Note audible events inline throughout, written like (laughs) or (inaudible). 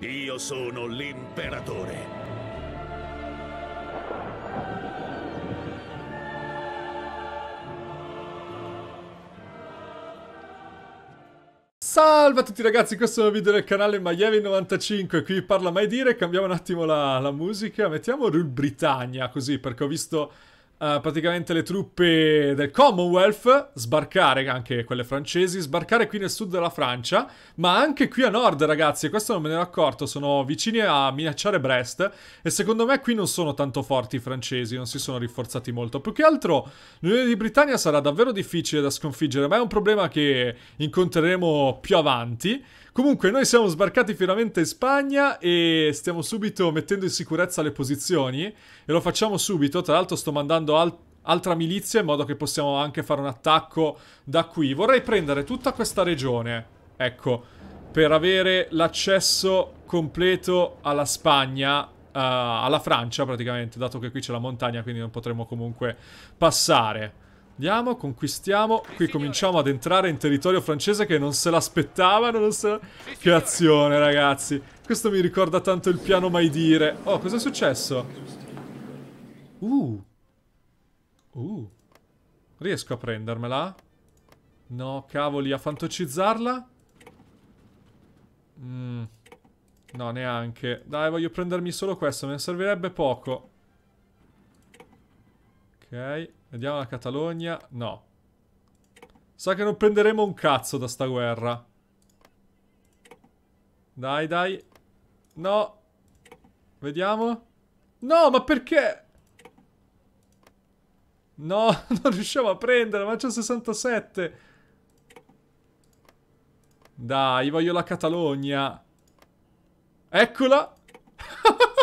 Io sono l'imperatore. Salve a tutti ragazzi, questo è un video del canale Maievi95, qui parla mai dire, cambiamo un attimo la, la musica, mettiamo Rule Britannia così perché ho visto Uh, praticamente le truppe del Commonwealth sbarcare, anche quelle francesi, sbarcare qui nel sud della Francia, ma anche qui a nord, ragazzi, e questo non me ne ero accorto, sono vicini a minacciare Brest e secondo me qui non sono tanto forti i francesi, non si sono rinforzati molto. Più che altro l'Unione di Britannia sarà davvero difficile da sconfiggere, ma è un problema che incontreremo più avanti. Comunque, noi siamo sbarcati finalmente in Spagna e stiamo subito mettendo in sicurezza le posizioni. E lo facciamo subito. Tra l'altro sto mandando al altra milizia in modo che possiamo anche fare un attacco da qui. Vorrei prendere tutta questa regione, ecco, per avere l'accesso completo alla Spagna, uh, alla Francia praticamente, dato che qui c'è la montagna, quindi non potremo comunque passare. Andiamo, conquistiamo. Qui cominciamo ad entrare in territorio francese che non se l'aspettavano. se... Che azione, ragazzi. Questo mi ricorda tanto il piano mai dire. Oh, cos'è successo? Uh. Uh. Riesco a prendermela? No, cavoli, a fantocizzarla? Mm. No, neanche. Dai, voglio prendermi solo questo, me ne servirebbe poco. Ok. Vediamo la Catalogna. No. Sa che non prenderemo un cazzo da sta guerra. Dai, dai. No. Vediamo. No, ma perché? No, (laughs) non riusciamo a prendere, ma c'è 67. Dai, voglio la Catalogna. Eccola. (laughs)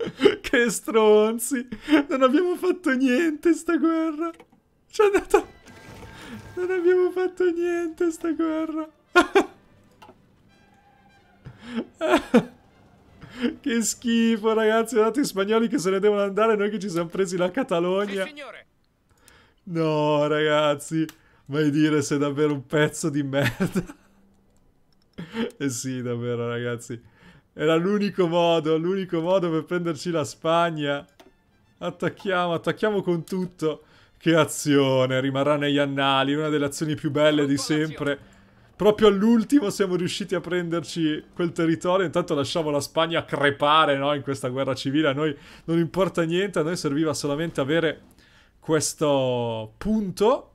(laughs) che stronzi. Non abbiamo fatto niente sta guerra. Ci è andata... Non abbiamo fatto niente sta guerra. (laughs) che schifo, ragazzi. Guardate i spagnoli che se ne devono andare. Noi che ci siamo presi la Catalogna. Sì, no, ragazzi. Mai dire sei davvero un pezzo di merda. (laughs) eh sì, davvero, ragazzi. Era l'unico modo, l'unico modo per prenderci la Spagna. Attacchiamo, attacchiamo con tutto. Che azione, rimarrà negli annali, una delle azioni più belle di sempre. Proprio all'ultimo siamo riusciti a prenderci quel territorio, intanto lasciamo la Spagna crepare no? in questa guerra civile, a noi non importa niente, a noi serviva solamente avere questo punto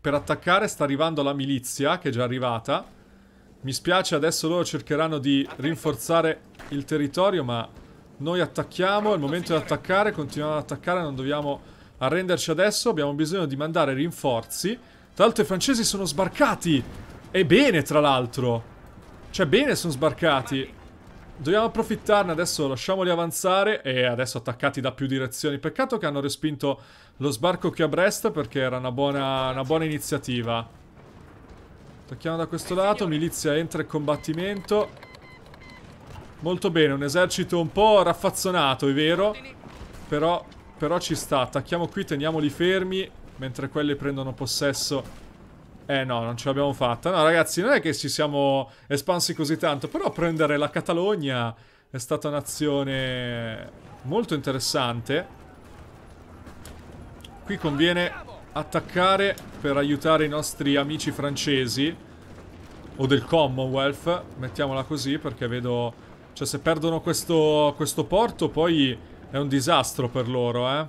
per attaccare, sta arrivando la milizia che è già arrivata mi spiace, adesso loro cercheranno di rinforzare il territorio, ma noi attacchiamo, è il momento di attaccare, continuiamo ad attaccare, non dobbiamo arrenderci adesso, abbiamo bisogno di mandare rinforzi. Tra l'altro i francesi sono sbarcati! E bene, tra l'altro! Cioè, bene sono sbarcati! Dobbiamo approfittarne, adesso lasciamoli avanzare e adesso attaccati da più direzioni. Peccato che hanno respinto lo sbarco qui a Brest perché era una buona, una buona iniziativa. Tocchiamo da questo lato, milizia entra in combattimento. Molto bene, un esercito un po' raffazzonato, è vero? Però, però ci sta, attacchiamo qui, teniamoli fermi, mentre quelli prendono possesso. Eh no, non ce l'abbiamo fatta. No ragazzi, non è che ci siamo espansi così tanto, però prendere la Catalogna è stata un'azione molto interessante. Qui conviene attaccare per aiutare i nostri amici francesi o del Commonwealth, mettiamola così, perché vedo... Cioè, se perdono questo, questo porto, poi è un disastro per loro, eh.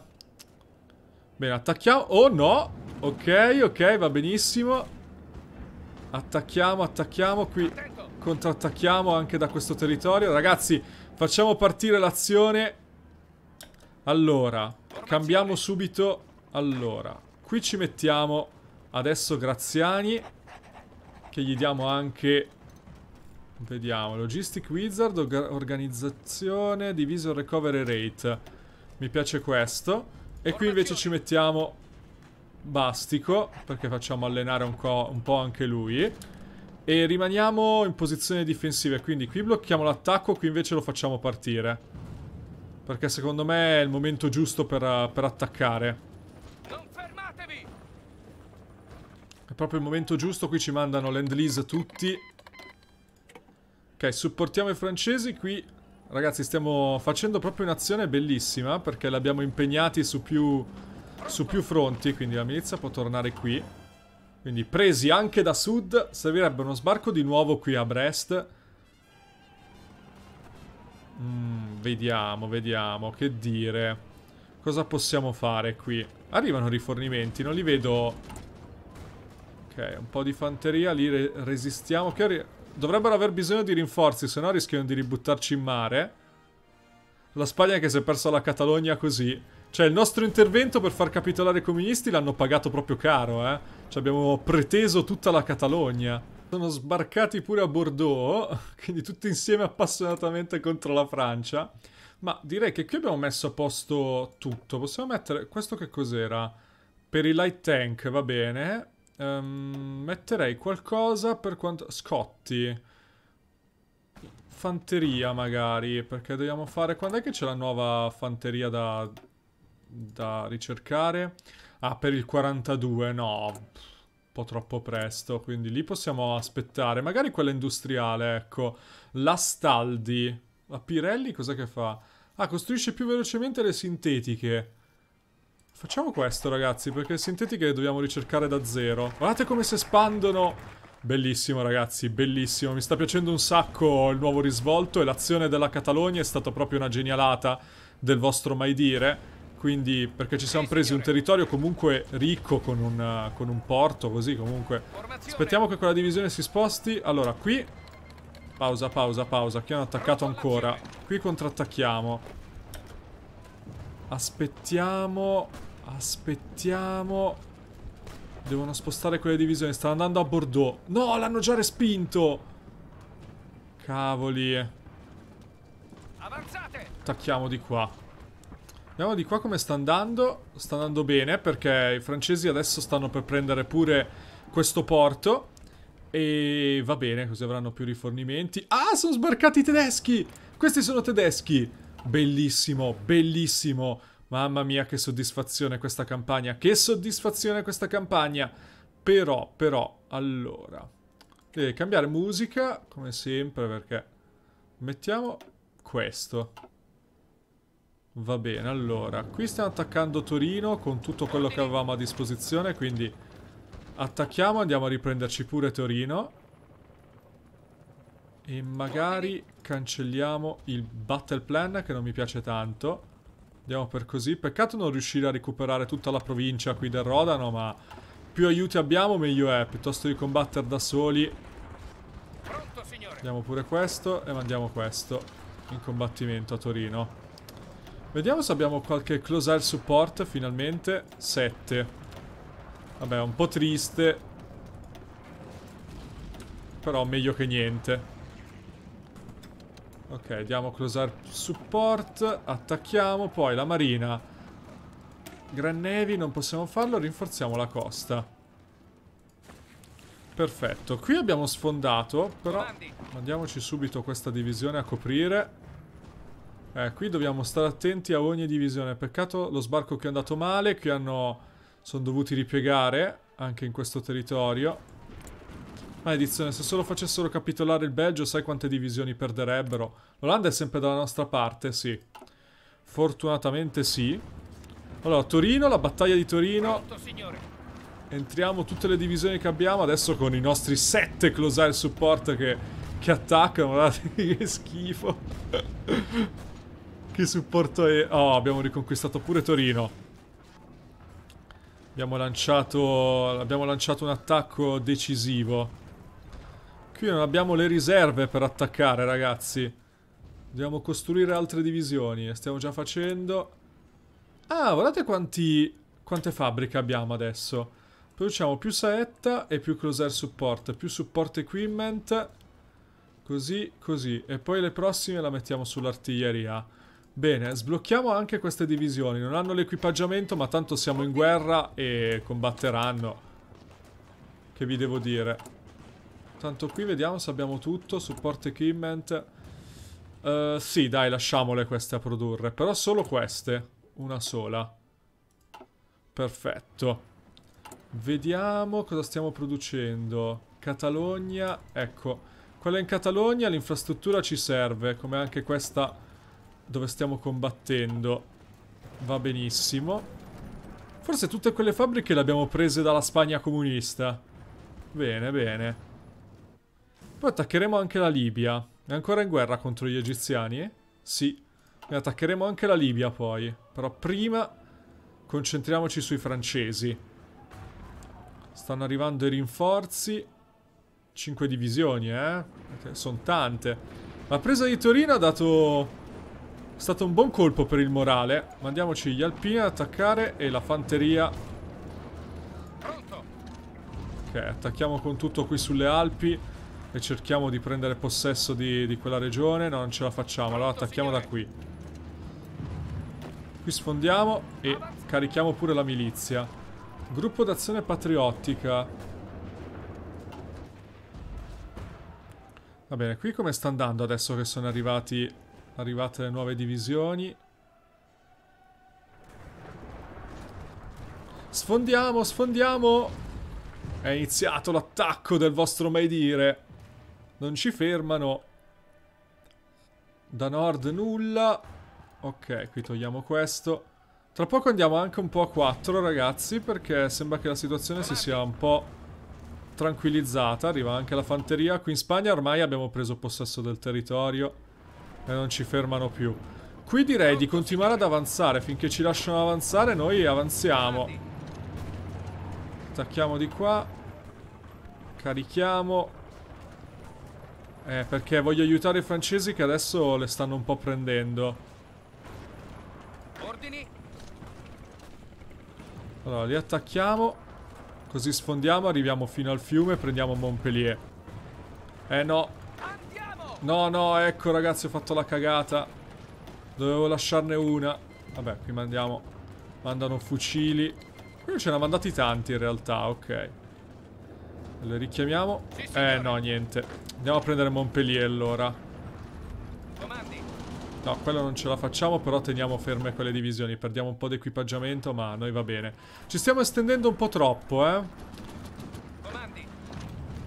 Bene, attacchiamo... Oh, no! Ok, ok, va benissimo. Attacchiamo, attacchiamo, qui contrattacchiamo anche da questo territorio. Ragazzi, facciamo partire l'azione. Allora, cambiamo subito... Allora, Qui ci mettiamo adesso Graziani, che gli diamo anche... Vediamo, Logistic Wizard, organizzazione, division recovery rate. Mi piace questo. E qui invece ci mettiamo Bastico, perché facciamo allenare un, un po' anche lui. E rimaniamo in posizione difensiva, quindi qui blocchiamo l'attacco, qui invece lo facciamo partire. Perché secondo me è il momento giusto per, per attaccare. proprio il momento giusto. Qui ci mandano land lease tutti. Ok, supportiamo i francesi. Qui, ragazzi, stiamo facendo proprio un'azione bellissima perché l'abbiamo impegnati su più, su più fronti. Quindi la milizia può tornare qui. Quindi presi anche da sud. Servirebbe uno sbarco di nuovo qui a Brest. Mm, vediamo, vediamo, che dire. Cosa possiamo fare qui? Arrivano rifornimenti, non li vedo Ok, un po' di fanteria, lì re resistiamo. Che dovrebbero aver bisogno di rinforzi, se no rischiano di ributtarci in mare. La Spagna che si è persa la Catalogna così. Cioè, il nostro intervento per far capitolare i comunisti l'hanno pagato proprio caro, eh. Cioè, abbiamo preteso tutta la Catalogna. Sono sbarcati pure a Bordeaux, (laughs) quindi tutti insieme appassionatamente contro la Francia. Ma direi che qui abbiamo messo a posto tutto. Possiamo mettere... Questo che cos'era? Per i light tank, va bene. Um, metterei qualcosa per quanto... Scotti. Fanteria magari, perché dobbiamo fare... Quando è che c'è la nuova fanteria da... da ricercare? Ah, per il 42, no. Un po' troppo presto, quindi lì possiamo aspettare. Magari quella industriale, ecco. La Staldi. La Pirelli cosa che fa? Ah, costruisce più velocemente le sintetiche. Facciamo questo, ragazzi, perché le sintetiche le dobbiamo ricercare da zero. Guardate come si espandono. Bellissimo, ragazzi, bellissimo. Mi sta piacendo un sacco il nuovo risvolto e l'azione della Catalogna è stata proprio una genialata del vostro mai dire. Quindi, perché ci siamo presi un territorio comunque ricco con un, con un porto, così comunque. Aspettiamo che quella divisione si sposti. Allora, qui... Pausa, pausa, pausa. Qui hanno attaccato ancora. Qui contrattacchiamo. Aspettiamo... Aspettiamo. Devono spostare quelle divisioni. Stanno andando a Bordeaux. No, l'hanno già respinto. Cavoli. Eh. Attacchiamo di qua. Vediamo di qua come sta andando. Sta andando bene perché i francesi adesso stanno per prendere pure questo porto. E va bene, così avranno più rifornimenti. Ah, sono sbarcati i tedeschi! Questi sono tedeschi! Bellissimo, bellissimo. Mamma mia che soddisfazione questa campagna, che soddisfazione questa campagna! Però, però, allora... Deve cambiare musica, come sempre, perché... Mettiamo questo. Va bene, allora, qui stiamo attaccando Torino con tutto quello che avevamo a disposizione, quindi attacchiamo, andiamo a riprenderci pure Torino. E magari cancelliamo il battle plan che non mi piace tanto. Andiamo per così. Peccato non riuscire a recuperare tutta la provincia qui del Rodano, ma più aiuti abbiamo meglio è, piuttosto di combattere da soli. Pronto, Andiamo pure questo e mandiamo questo in combattimento a Torino. Vediamo se abbiamo qualche close air support finalmente. 7. Vabbè, un po' triste. Però meglio che niente. Ok, diamo close closar support, attacchiamo, poi la marina. Gran Navy, non possiamo farlo, rinforziamo la costa. Perfetto, qui abbiamo sfondato, però mandiamoci subito questa divisione a coprire. Eh, qui dobbiamo stare attenti a ogni divisione. Peccato lo sbarco che è andato male, qui hanno... sono dovuti ripiegare anche in questo territorio. Maledizione, se solo facessero capitolare il Belgio sai quante divisioni perderebbero. L'Olanda è sempre dalla nostra parte, sì. Fortunatamente sì. Allora, Torino, la battaglia di Torino. Entriamo tutte le divisioni che abbiamo, adesso con i nostri sette closare support che, che attaccano, guardate (laughs) che schifo. che supporto è... Oh, abbiamo riconquistato pure Torino. Abbiamo lanciato, abbiamo lanciato, un attacco decisivo. Qui non abbiamo le riserve per attaccare, ragazzi. Dobbiamo costruire altre divisioni. Eh, stiamo già facendo. Ah, guardate quanti... quante fabbriche abbiamo adesso. Produciamo più saetta e più closer support. Più support equipment. Così, così. E poi le prossime la mettiamo sull'artiglieria. Bene, sblocchiamo anche queste divisioni. Non hanno l'equipaggiamento, ma tanto siamo in guerra e combatteranno. Che vi devo dire? Tanto qui vediamo se abbiamo tutto. Support equipment. Uh, sì, dai, lasciamole queste a produrre. Però solo queste. Una sola. Perfetto. Vediamo cosa stiamo producendo. Catalogna. Ecco. Quella in Catalogna l'infrastruttura ci serve. Come anche questa dove stiamo combattendo. Va benissimo. Forse tutte quelle fabbriche le abbiamo prese dalla Spagna comunista. Bene, bene. Poi attaccheremo anche la Libia. È ancora in guerra contro gli egiziani? Sì. Ne attaccheremo anche la Libia poi. Però prima concentriamoci sui francesi. Stanno arrivando i rinforzi. Cinque divisioni, eh? Sono tante. La presa di Torino ha dato... È stato un buon colpo per il morale. Mandiamoci gli alpini ad attaccare e la fanteria. Ok, attacchiamo con tutto qui sulle Alpi e cerchiamo di prendere possesso di, di quella regione. No, non ce la facciamo, allora attacchiamo da qui. Qui sfondiamo e carichiamo pure la milizia. Gruppo d'azione patriottica. Va bene, qui come sta andando adesso che sono arrivati, arrivate le nuove divisioni? Sfondiamo, sfondiamo! È iniziato l'attacco del vostro mai dire. Non ci fermano. Da nord nulla. Ok, qui togliamo questo. Tra poco andiamo anche un po' a 4, ragazzi, perché sembra che la situazione si sia un po' tranquillizzata. Arriva anche la fanteria. Qui in Spagna ormai abbiamo preso possesso del territorio e non ci fermano più. Qui direi di continuare ad avanzare. Finché ci lasciano avanzare, noi avanziamo. Attacchiamo di qua. Carichiamo. Eh, perché voglio aiutare i francesi che adesso le stanno un po' prendendo. Ordini. Allora, li attacchiamo. Così sfondiamo, arriviamo fino al fiume e prendiamo Montpellier. Eh no. No, no, ecco ragazzi, ho fatto la cagata. Dovevo lasciarne una. Vabbè, qui mandiamo... Mandano fucili. Qui ce ne ha mandati tanti in realtà, ok. Le richiamiamo. Sì, eh no, niente. Andiamo a prendere Montpellier allora. Comandi. No, quello non ce la facciamo, però teniamo ferme quelle divisioni. Perdiamo un po' di equipaggiamento, ma a noi va bene. Ci stiamo estendendo un po' troppo, eh. Comandi.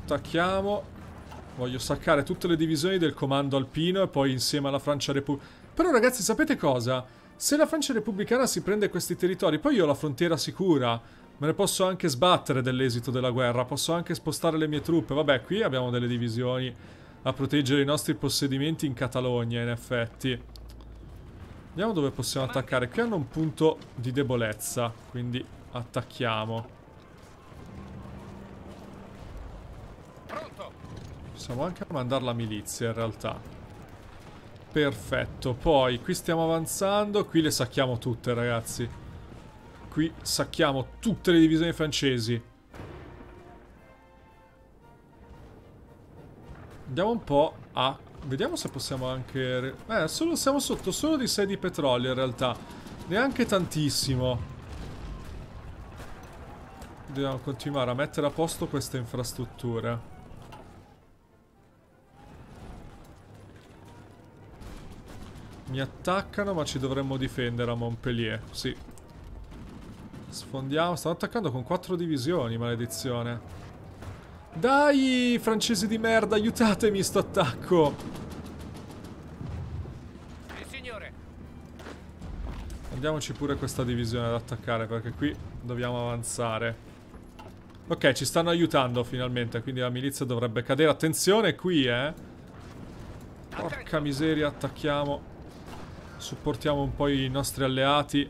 Attacchiamo. Voglio saccare tutte le divisioni del comando alpino e poi insieme alla Francia Repubblica. Però ragazzi, sapete cosa? Se la Francia Repubblicana si prende questi territori, poi io ho la frontiera sicura. Me ne posso anche sbattere dell'esito della guerra, posso anche spostare le mie truppe. Vabbè, qui abbiamo delle divisioni a proteggere i nostri possedimenti in Catalogna, in effetti. Vediamo dove possiamo attaccare. Qui hanno un punto di debolezza, quindi attacchiamo. Possiamo anche mandare la milizia, in realtà. Perfetto. Poi, qui stiamo avanzando. Qui le sacchiamo tutte, ragazzi qui sacchiamo tutte le divisioni francesi. Andiamo un po' a... Vediamo se possiamo anche... Eh, solo, siamo sotto solo di 6 di petrolio in realtà. Neanche tantissimo. Dobbiamo continuare a mettere a posto queste infrastrutture. Mi attaccano ma ci dovremmo difendere a Montpellier, sì. Sfondiamo. Stanno attaccando con quattro divisioni, maledizione. Dai, francesi di merda, aiutatemi sto attacco. Andiamoci pure questa divisione ad attaccare, perché qui dobbiamo avanzare. Ok, ci stanno aiutando finalmente, quindi la milizia dovrebbe cadere. Attenzione qui, eh. Porca miseria, attacchiamo. Supportiamo un po' i nostri alleati.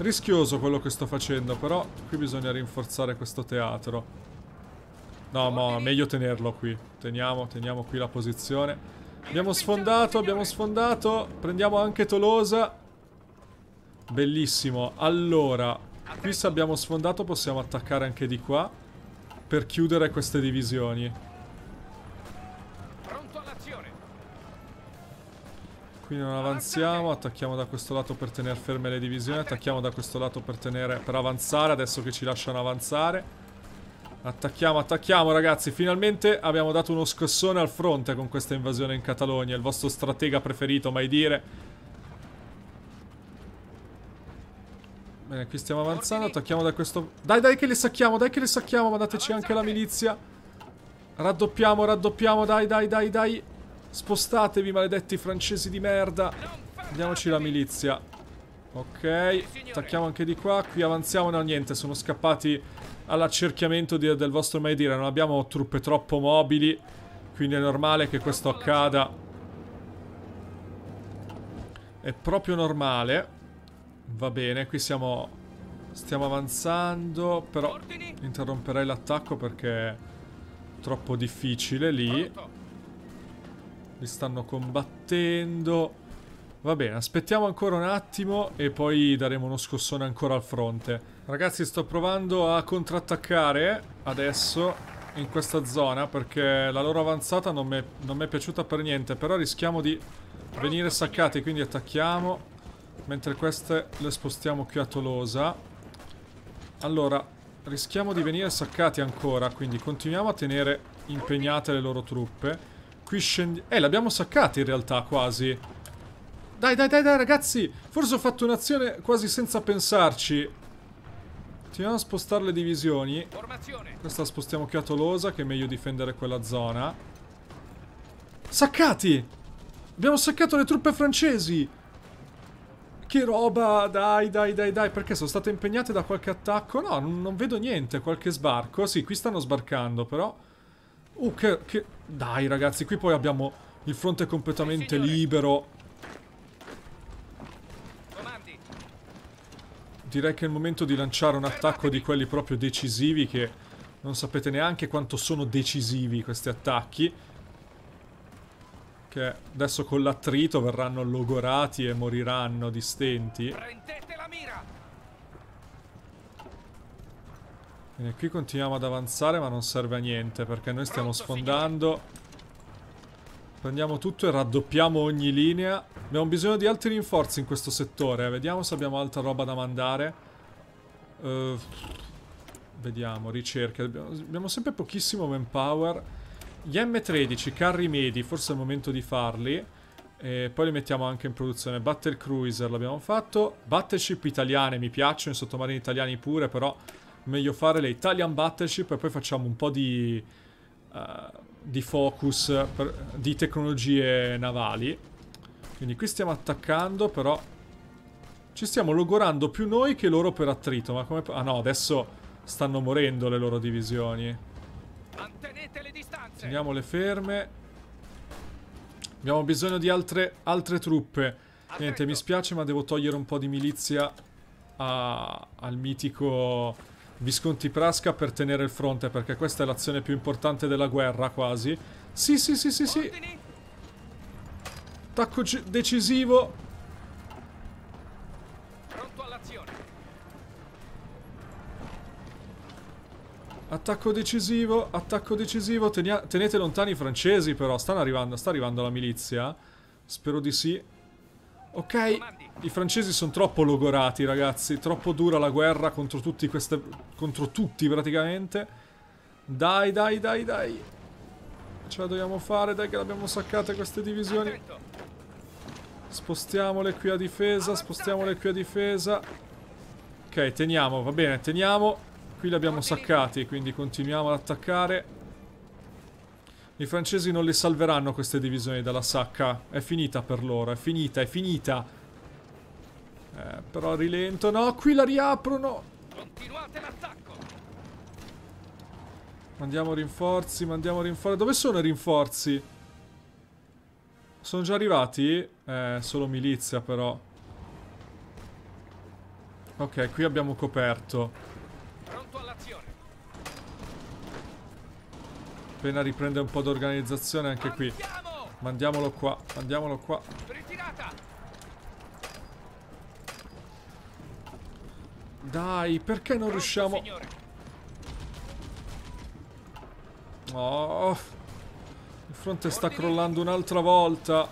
Rischioso quello che sto facendo, però qui bisogna rinforzare questo teatro. No, ma meglio tenerlo qui. Teniamo, teniamo qui la posizione. Abbiamo sfondato, abbiamo sfondato. Prendiamo anche Tolosa. Bellissimo. Allora, qui se abbiamo sfondato possiamo attaccare anche di qua per chiudere queste divisioni. Qui non avanziamo, attacchiamo da questo lato per tenere ferme le divisioni, attacchiamo da questo lato per, tenere, per avanzare, adesso che ci lasciano avanzare. Attacchiamo, attacchiamo ragazzi, finalmente abbiamo dato uno scossone al fronte con questa invasione in Catalogna, il vostro stratega preferito, mai dire. Bene, qui stiamo avanzando, attacchiamo da questo... Dai, dai che le sacchiamo, dai che le sacchiamo, mandateci anche la milizia. Raddoppiamo, raddoppiamo, dai, dai, dai, dai. Spostatevi, maledetti francesi di merda. Diamoci la milizia. Ok, attacchiamo anche di qua. Qui avanziamo, no niente, sono scappati all'accerchiamento del vostro maedire. Non abbiamo truppe troppo mobili, quindi è normale che questo accada. È proprio normale. Va bene, qui siamo... Stiamo avanzando, però interromperei l'attacco perché è troppo difficile lì. Li stanno combattendo. Va bene, aspettiamo ancora un attimo e poi daremo uno scossone ancora al fronte. Ragazzi, sto provando a contrattaccare adesso in questa zona perché la loro avanzata non mi è piaciuta per niente. Però rischiamo di venire saccati, quindi attacchiamo. Mentre queste le spostiamo qui a Tolosa. Allora, rischiamo di venire saccati ancora, quindi continuiamo a tenere impegnate le loro truppe. Qui scendi... Eh, l'abbiamo saccata in realtà, quasi. Dai, dai, dai, dai, ragazzi! Forse ho fatto un'azione quasi senza pensarci. Continuiamo a spostare le divisioni. Questa la spostiamo qui che è meglio difendere quella zona. Saccati! Abbiamo saccato le truppe francesi! Che roba! Dai, dai, dai, dai! Perché sono state impegnate da qualche attacco? No, non vedo niente. Qualche sbarco? Sì, qui stanno sbarcando, però... Oh, che, che... Dai, ragazzi, qui poi abbiamo il fronte completamente Signore. libero. Comandi. Direi che è il momento di lanciare un attacco di quelli proprio decisivi che non sapete neanche quanto sono decisivi questi attacchi. Che adesso con l'attrito verranno logorati e moriranno di stenti. Prendete Bene, qui continuiamo ad avanzare ma non serve a niente perché noi stiamo sfondando. Prendiamo tutto e raddoppiamo ogni linea. Abbiamo bisogno di altri rinforzi in questo settore. Vediamo se abbiamo altra roba da mandare. Uh, vediamo, ricerche. Abbiamo, abbiamo sempre pochissimo manpower. Gli M13, carri medi, forse è il momento di farli. E poi li mettiamo anche in produzione. Battle Cruiser l'abbiamo fatto. Battleship italiane mi piacciono, i sottomarini italiani pure, però meglio fare le Italian Battleship e poi facciamo un po' di, uh, di focus per, di tecnologie navali. Quindi qui stiamo attaccando, però ci stiamo logorando più noi che loro per attrito. Ma come... Ah no, adesso stanno morendo le loro divisioni. Mantenete le distanze. Teniamole ferme. Abbiamo bisogno di altre, altre truppe. Niente, mi spiace ma devo togliere un po' di milizia a, al mitico Visconti Prasca per tenere il fronte, perché questa è l'azione più importante della guerra, quasi. Sì, sì, sì, sì, sì. Attacco decisivo. Pronto all'azione. Attacco decisivo, attacco decisivo. tenete lontani i francesi, però. Stanno arrivando, sta arrivando la milizia. Spero di sì. Ok, i francesi sono troppo logorati, ragazzi. Troppo dura la guerra contro tutti queste... Contro tutti, praticamente. Dai, dai, dai, dai. Ce la dobbiamo fare, dai che l'abbiamo saccate queste divisioni. Spostiamole qui a difesa, spostiamole qui a difesa. Ok, teniamo, va bene, teniamo. Qui li abbiamo saccati, quindi continuiamo ad attaccare. I francesi non le salveranno queste divisioni dalla sacca. È finita per loro, è finita, è finita. Eh, però rilento. No, qui la riaprono. Continuate l'attacco. Mandiamo rinforzi, mandiamo rinforzi. Dove sono i rinforzi? Sono già arrivati? Eh, solo milizia però. Ok, qui abbiamo coperto. Appena riprende un po' d'organizzazione anche qui. Mandiamolo qua, mandiamolo qua. Dai, perché non riusciamo... Oh, il fronte sta crollando un'altra volta.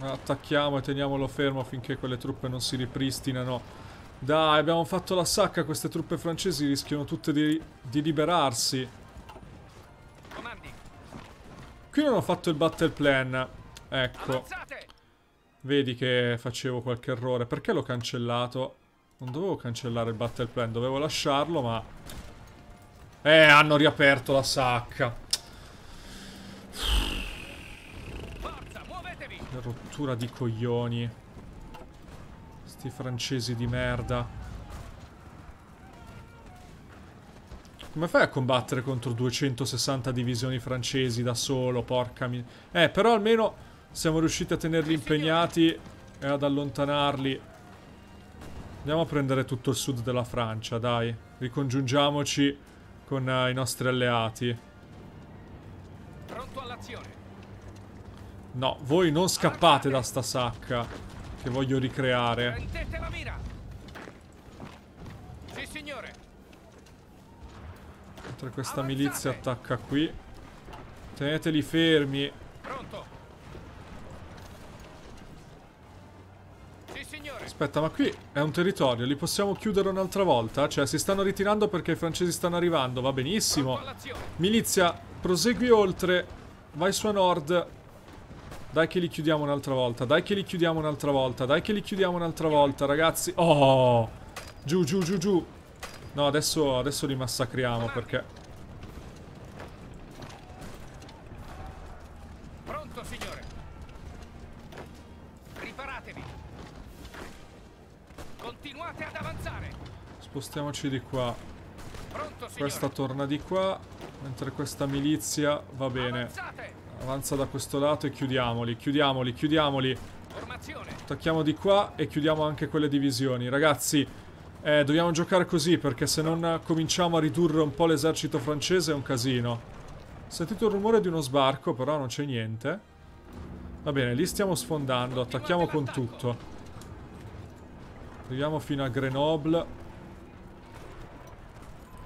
Attacchiamo e teniamolo fermo finché quelle truppe non si ripristinano. Dai, abbiamo fatto la sacca, queste truppe francesi rischiano tutte di, di liberarsi. Qui non ho fatto il battle plan. Ecco. Vedi che facevo qualche errore. Perché l'ho cancellato? Non dovevo cancellare il battle plan, dovevo lasciarlo, ma... Eh, hanno riaperto la sacca. Forza, Rottura di coglioni. Sti francesi di merda. Come fai a combattere contro 260 divisioni francesi da solo, porca mi... Eh, però almeno siamo riusciti a tenerli impegnati e ad allontanarli. Andiamo a prendere tutto il sud della Francia, dai. Ricongiungiamoci con uh, i nostri alleati. Pronto all'azione. No, voi non scappate da sta sacca che voglio ricreare. Mentre questa milizia attacca qui. Teneteli fermi. Pronto! Aspetta, ma qui è un territorio, li possiamo chiudere un'altra volta? Cioè, si stanno ritirando perché i francesi stanno arrivando, va benissimo. Milizia, prosegui oltre, vai su a nord. Dai che li chiudiamo un'altra volta, dai che li chiudiamo un'altra volta, dai che li chiudiamo un'altra volta, ragazzi. Oh! Giù, giù, giù, giù. No, adesso, adesso li massacriamo perché... Pronto, signore. Riparatevi. Continuate ad avanzare. Spostiamoci di qua. Pronto, questa torna di qua, mentre questa milizia va bene. Avanzate. Avanza da questo lato e chiudiamoli, chiudiamoli, chiudiamoli. Attacchiamo di qua e chiudiamo anche quelle divisioni. Ragazzi, eh, dobbiamo giocare così perché se non cominciamo a ridurre un po' l'esercito francese è un casino. Ho sentito il rumore di uno sbarco, però non c'è niente. Va bene, lì stiamo sfondando, attacchiamo con tutto. Arriviamo fino a Grenoble.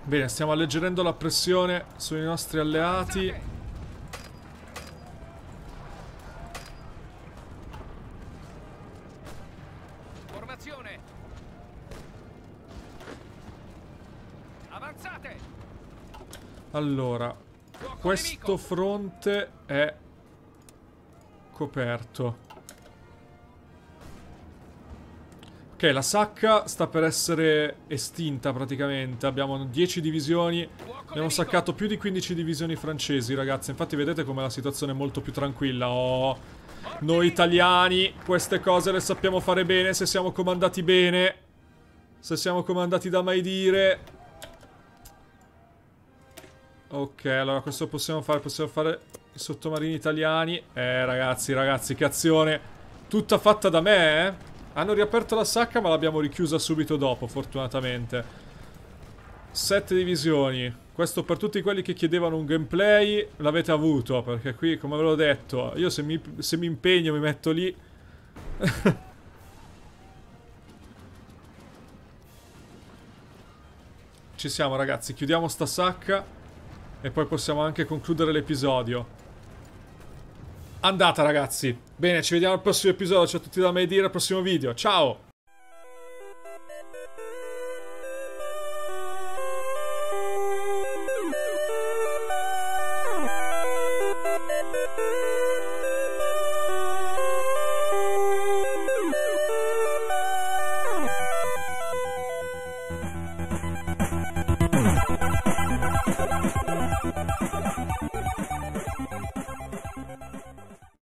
Bene, stiamo alleggerendo la pressione sui nostri alleati. Allora, questo fronte è coperto. Ok, la sacca sta per essere estinta praticamente. Abbiamo 10 divisioni. Abbiamo saccato più di 15 divisioni francesi, ragazzi. Infatti vedete come la situazione è molto più tranquilla. Oh, noi italiani queste cose le sappiamo fare bene se siamo comandati bene. Se siamo comandati da mai dire. Ok, allora questo possiamo fare, possiamo fare i sottomarini italiani. Eh, ragazzi, ragazzi, che azione. Tutta fatta da me, eh? Hanno riaperto la sacca, ma l'abbiamo richiusa subito dopo, fortunatamente. Sette divisioni. Questo per tutti quelli che chiedevano un gameplay, l'avete avuto, perché qui, come ve l'ho detto, io se mi, se mi impegno mi metto lì... (laughs) Ci siamo, ragazzi. Chiudiamo sta sacca e poi possiamo anche concludere l'episodio. Andata ragazzi. Bene, ci vediamo al prossimo episodio. Ciao a tutti da me dire al prossimo video. Ciao!